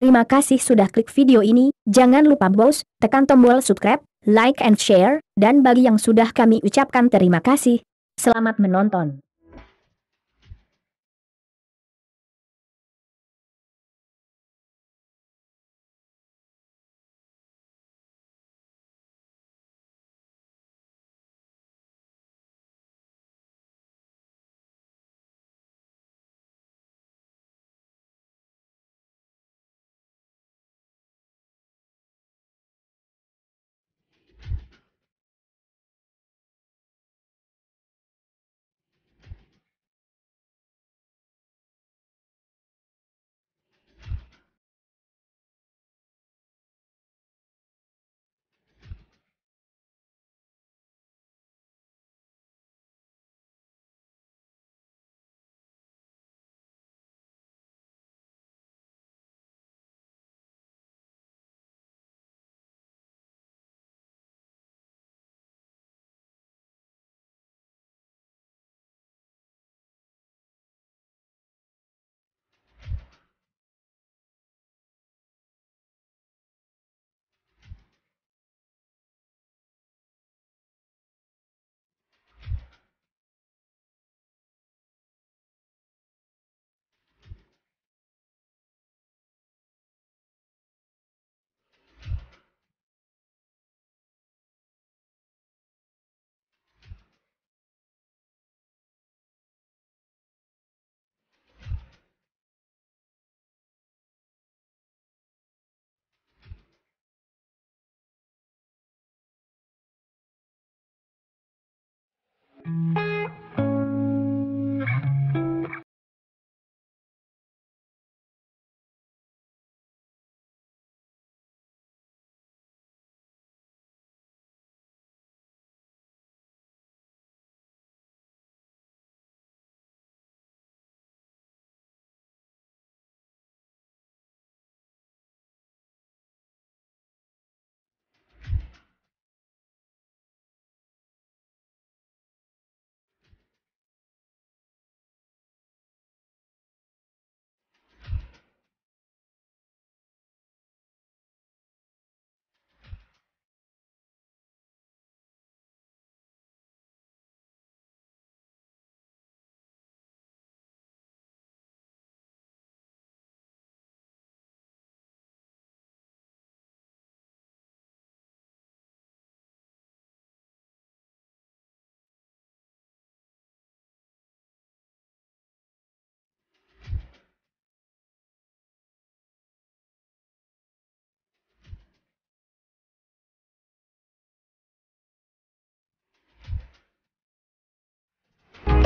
Terima kasih sudah klik video ini, jangan lupa bos, tekan tombol subscribe, like and share, dan bagi yang sudah kami ucapkan terima kasih. Selamat menonton!